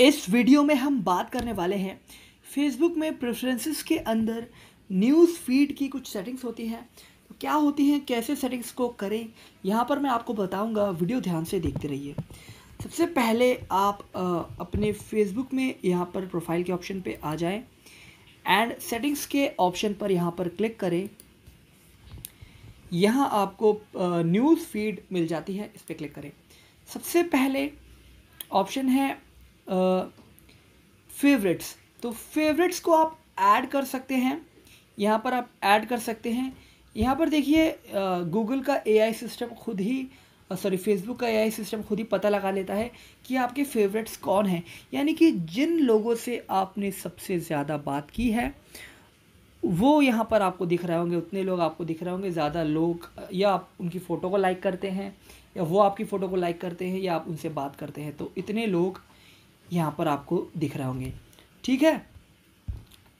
इस वीडियो में हम बात करने वाले हैं फेसबुक में प्रेफरेंसेस के अंदर न्यूज़ फीड की कुछ सेटिंग्स होती हैं तो क्या होती हैं कैसे सेटिंग्स को करें यहाँ पर मैं आपको बताऊँगा वीडियो ध्यान से देखते रहिए सबसे पहले आप आ, अपने फेसबुक में यहाँ पर प्रोफाइल के ऑप्शन पे आ जाएं एंड सेटिंग्स के ऑप्शन पर यहाँ पर क्लिक करें यहाँ आपको न्यूज़ फीड मिल जाती है इस पर क्लिक करें सबसे पहले ऑप्शन है फेवरेट्स तो फेवरेट्स को आप ऐड कर सकते हैं यहाँ पर आप ऐड कर सकते हैं यहाँ पर देखिए गूगल का एआई सिस्टम खुद ही सॉरी फेसबुक का एआई सिस्टम खुद ही पता लगा लेता है कि आपके फेवरेट्स कौन हैं यानी कि जिन लोगों से आपने सबसे ज़्यादा बात की है वो यहाँ पर आपको दिख रहे होंगे उतने लोग आपको दिख रहे होंगे ज़्यादा लोग या आप उनकी फ़ोटो को लाइक करते हैं या वो आपकी फ़ोटो को लाइक करते हैं या आप उनसे बात करते हैं तो इतने लोग यहाँ पर आपको दिख रहे होंगे ठीक है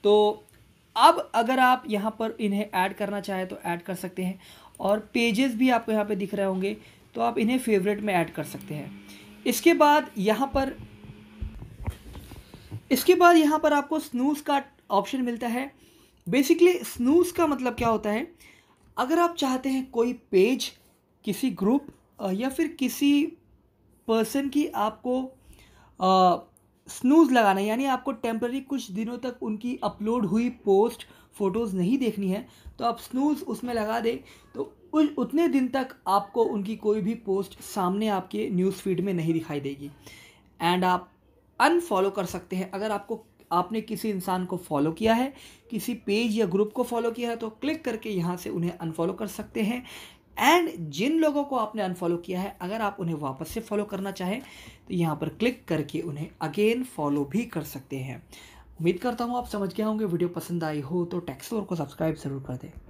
तो अब अगर आप यहाँ पर इन्हें ऐड करना चाहें तो ऐड कर सकते हैं और पेजेस भी आपको यहाँ पे दिख रहे होंगे तो आप इन्हें फेवरेट में ऐड कर सकते हैं इसके बाद यहाँ पर इसके बाद यहाँ पर आपको स्नूज का ऑप्शन मिलता है बेसिकली स्नूज का मतलब क्या होता है अगर आप चाहते हैं कोई पेज किसी ग्रुप या फिर किसी पर्सन की आपको स्नूज लगाना यानी आपको टेम्प्रेरी कुछ दिनों तक उनकी अपलोड हुई पोस्ट फ़ोटोज़ नहीं देखनी है तो आप स्नूज उसमें लगा दें तो उतने दिन तक आपको उनकी कोई भी पोस्ट सामने आपके न्यूज़ फीड में नहीं दिखाई देगी एंड आप अनफॉलो कर सकते हैं अगर आपको आपने किसी इंसान को फॉलो किया है किसी पेज या ग्रुप को फॉलो किया है तो क्लिक करके यहाँ से उन्हें अनफॉलो कर सकते हैं एंड जिन लोगों को आपने अनफॉलो किया है अगर आप उन्हें वापस से फॉलो करना चाहें तो यहाँ पर क्लिक करके उन्हें अगेन फॉलो भी कर सकते हैं उम्मीद करता हूँ आप समझ गए होंगे वीडियो पसंद आई हो तो टैक्सोर को सब्सक्राइब ज़रूर कर दें